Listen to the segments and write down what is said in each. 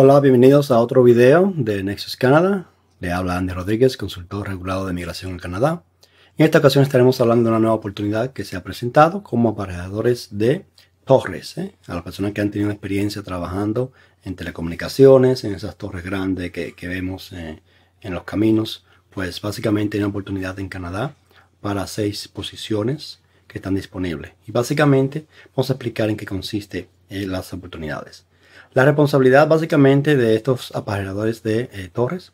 Hola, bienvenidos a otro video de Nexus Canadá. Le habla Andy Rodríguez, consultor regulado de migración en Canadá. En esta ocasión estaremos hablando de una nueva oportunidad que se ha presentado como aparejadores de torres. ¿eh? A las personas que han tenido experiencia trabajando en telecomunicaciones, en esas torres grandes que, vemos eh, en los caminos, pues básicamente hay una oportunidad en Canadá para seis posiciones que están disponibles. Y básicamente vamos a explicar en qué consiste eh, las oportunidades. La responsabilidad básicamente de estos aparejadores de eh, torres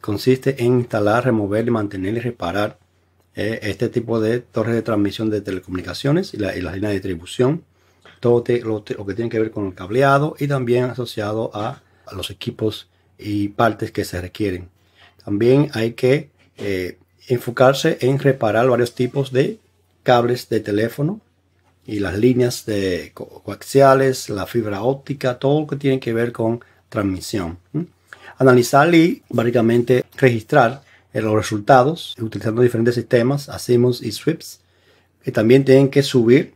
consiste en instalar, remover, mantener y reparar eh, este tipo de torres de transmisión de telecomunicaciones y, la, las líneas de distribución. Todo lo, que tiene que ver con el cableado y también asociado a, los equipos y partes que se requieren. También hay que eh, enfocarse en reparar varios tipos de cables de teléfono y las líneas de coaxiales, la fibra óptica, todo lo que tiene que ver con transmisión. Analizar y básicamente registrar los resultados utilizando diferentes sistemas, ASIMOS y SWIPS, que también tienen que subir,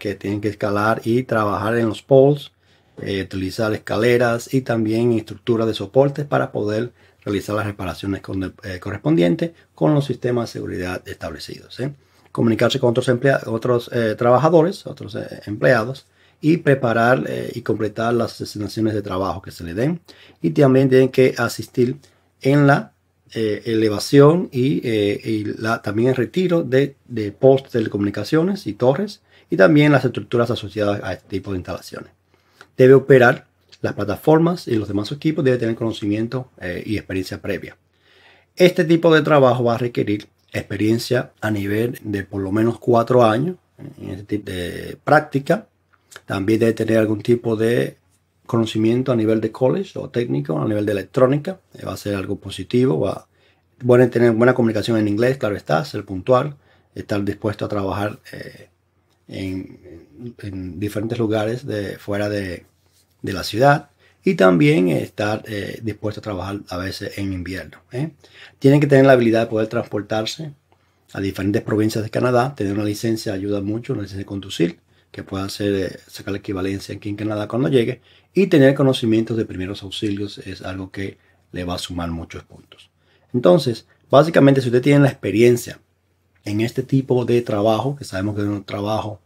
que tienen que escalar y trabajar en los poles, eh, utilizar escaleras y también estructuras de soportes para poder realizar las reparaciones eh, correspondientes con los sistemas de seguridad establecidos. ¿eh? comunicarse con otros, otros eh, trabajadores, otros eh, empleados, y preparar eh, y completar las asignaciones de trabajo que se le den. Y también tienen que asistir en la elevación y, la, también el retiro de, de post telecomunicaciones y torres, y también las estructuras asociadas a este tipo de instalaciones. Debe operar las plataformas y los demás equipos, debe tener conocimiento y experiencia previa. Este tipo de trabajo va a requerir experiencia a nivel de por lo menos cuatro años en este tipo de práctica. También debe tener algún tipo de conocimiento a nivel de college o técnico, a nivel de electrónica. Eh, va a ser algo positivo. Va a tener buena comunicación en inglés, claro está, ser puntual, estar dispuesto a trabajar eh, en, diferentes lugares de, fuera de la ciudad y también estar eh, dispuesto a trabajar a veces en invierno. ¿eh? Tienen que tener la habilidad de poder transportarse a diferentes provincias de Canadá. Tener una licencia ayuda mucho, una licencia de conducir, que pueda hacer, eh, sacar la equivalencia aquí en Canadá cuando llegue. Y tener conocimientos de primeros auxilios es algo que le va a sumar muchos puntos. Entonces, básicamente, si usted tiene la experiencia en este tipo de trabajo, que sabemos que es un trabajo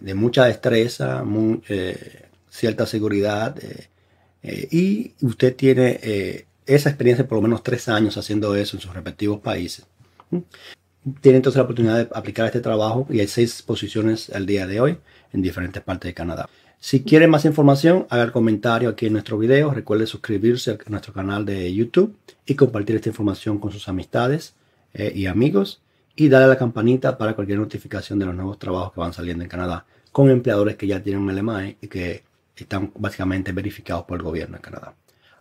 de mucha destreza, cierta seguridad, eh, y usted tiene eh, esa experiencia por lo menos tres años haciendo eso en sus respectivos países. Tiene entonces la oportunidad de aplicar este trabajo y hay seis posiciones al día de hoy en diferentes partes de Canadá. Si quiere más información, haga el comentario aquí en nuestro video. Recuerde suscribirse a nuestro canal de YouTube y compartir esta información con sus amistades eh, y amigos. Y darle a la campanita para cualquier notificación de los nuevos trabajos que van saliendo en Canadá con empleadores que ya tienen un y que están básicamente verificados por el gobierno de Canadá.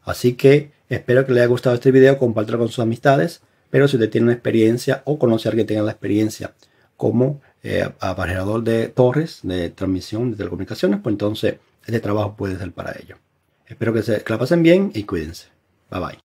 Así que espero que les haya gustado este video, compártelo con sus amistades, pero si usted tiene una experiencia o conoce a alguien que tenga la experiencia como eh, de torres de transmisión de telecomunicaciones, pues entonces este trabajo puede ser para ello. Espero que, se, que la pasen bien y cuídense. Bye bye.